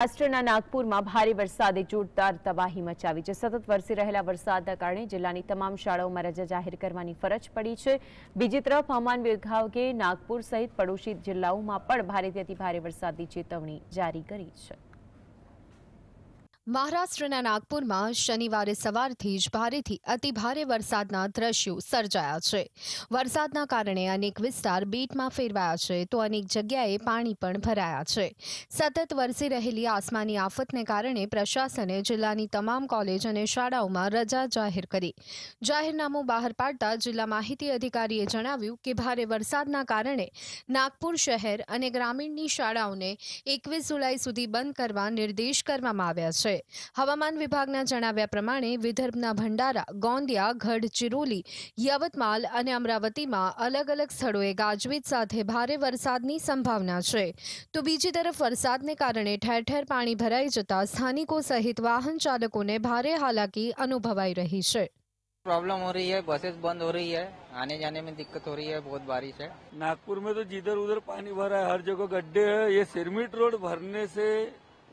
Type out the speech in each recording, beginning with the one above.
મહારાષ્ટ્રના નાગપુરમાં ભારે વરસાદે જોરદાર તબાહી મચાવી છે સતત વરસી રહેલા વરસાદના કારણે જિલ્લાની તમામ શાળાઓમાં રજા જાહેર કરવાની ફરજ પડી છે બીજી તરફ હવામાન વિભાગે નાગપુર સહિત પડોશી જિલ્લાઓમાં પણ ભારેથી અતિ ભારે વરસાદની ચેતવણી જારી કરી છે મહારાષ્ટ્રના નાગપુરમાં શનિવારે સવારથી જ ભારેથી અતિભારે વરસાદના દ્રશ્યો સર્જાયા છે વરસાદના કારણે અનેક વિસ્તાર બેટમાં ફેરવાયા છે તો અનેક જગ્યાએ પાણી પણ ભરાયા છે સતત વરસી રહેલી આસમાની આફતને કારણે પ્રશાસને જિલ્લાની તમામ કોલેજ અને શાળાઓમાં રજા જાહેર કરી જાહેરનામું બહાર પાડતા જિલ્લા માહિતી અધિકારીએ જણાવ્યું કે ભારે વરસાદના કારણે નાગપુર શહેર અને ગ્રામીણની શાળાઓને એકવીસ જુલાઈ સુધી બંધ કરવા નિર્દેશ કરવામાં આવ્યા છે હવામાન વિભાગના જણાવ્યા પ્રમાણે વિદર્ભના ભંડારા ગોંદિયા ગઢચિરોલી યવતમાલ અને અમરાવતીમાં અલગ અલગ સ્થળોએ ગાજવીજ સાથે ભારે વરસાદની સંભાવના છે તો બીજી તરફ વરસાદને કારણે ઠેર ઠેર પાણી ભરાઈ જતા સ્થાનિકો સહિત વાહન ચાલકોને ભારે હાલાકી અનુભવાઈ રહી છે प्रॉब्लम हो रही है बसेस बंद हो रही है आने जाने में दिक्कत हो रही है बहुत बारिश है नागपुर में तो जिधर उधर पानी भरा है हर जगह गड्ढे है ये सिरमिट रोड भरने से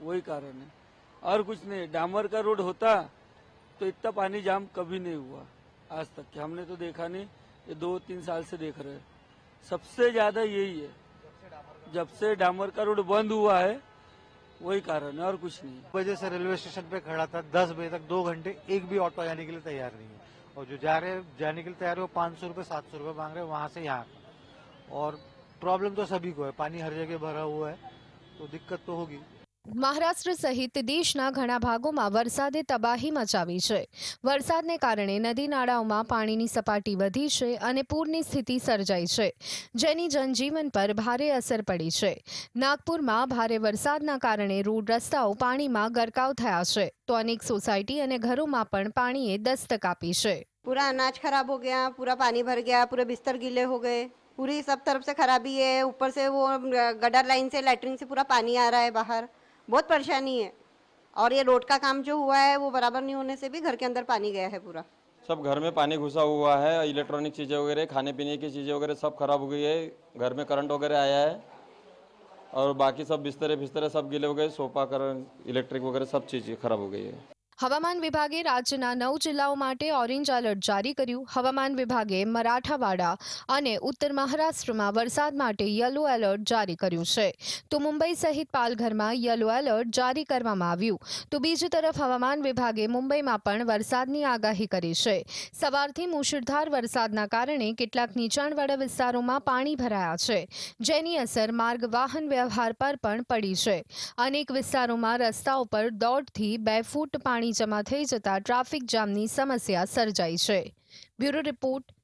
वही कारण है और कुछ नहीं डामर का रोड होता तो इतना पानी जाम कभी नहीं हुआ आज तक के हमने तो देखा नहीं ये दो तीन साल से देख रहे सबसे ज्यादा यही है जब से डामर का रोड बंद हुआ है वही कारण है और कुछ नहीं वजह से रेलवे स्टेशन पे खड़ा था दस बजे तक दो घंटे एक भी ऑटो जाने के लिए तैयार नहीं है और जो जा रहे जाने के लिए तैयार है वो पाँच सौ रूपये सात सौ रूपये मांग रहे हैं वहां से यहाँ और प्रॉब्लम तो सभी को है पानी हर जगह भरा हुआ है तो दिक्कत तो होगी મહારાષ્ટ્ર સહિત દેશના ઘણા ભાગોમાં વરસાદે તબાહી મચાવી છે વરસાદને કારણે નદી નાળાઓમાં પાણીની સપાટી વધી છે અને પૂરની સ્થિતિ સર્જાઈ છે જેની જનજીવન પર ભારે અસર પડી છે નાગપુરમાં ભારે વરસાદના કારણે રોડ રસ્તાઓ પાણીમાં ગરકાવ થયા છે તો અનેક સોસાયટી અને ઘરોમાં પણ પાણીએ દસ્તક આપી છે પૂરા અનાજ ખરાબ હો ગયા પૂરા પાણી ભર ગયા પૂરા બિસ્તર ગીલે હો ગયે पूरी सब तरफ से खराबी है ऊपर સે वो गडर लाइन से लेटरिन से पूरा पानी आ रहा है बाहर बहुत परेशानी है और ये रोड का काम जो हुआ है वो बराबर नहीं होने से भी घर के अंदर पानी गया है पूरा सब घर में पानी घुसा हुआ है इलेक्ट्रॉनिक चीज़ें वगैरह खाने पीने की चीज़ें वगैरह सब खराब हो गई है घर में करंट वगैरह आया है और बाकी सब बिस्तरे बिस्तरे सब गिले हो गए सोफा करंट इलेक्ट्रिक वगैरह सब चीज़ें खराब हो गई है હવામાન વિભાગે રાજ્યના નવ જિલ્લાઓ માટે ઓરેન્જ એલર્ટ જારી કર્યું હવામાન વિભાગે મરાઠાવાડા અને ઉત્તર મહારાષ્ટ્રમાં વરસાદ માટે યલો એલર્ટ જારી કર્યું છે તો મુંબઈ સહિત પાલઘરમાં યલો એલર્ટ જારી કરવામાં આવ્યું તો બીજી તરફ હવામાન વિભાગે મુંબઈમાં પણ વરસાદની આગાહી કરી છે સવારથી મુશળધાર વરસાદના કારણે કેટલાક નીચાણવાળા વિસ્તારોમાં પાણી ભરાયા છે જેની અસર માર્ગ વાહન વ્યવહાર પર પણ પડી છે અનેક વિસ્તારોમાં રસ્તાઓ પર દોઢથી બે ફૂટ પાણી પાણી જમા થઈ જતા ટ્રાફિક જામની સમસ્યા સર્જાઈ છે બ્યુરો રિપોર્ટ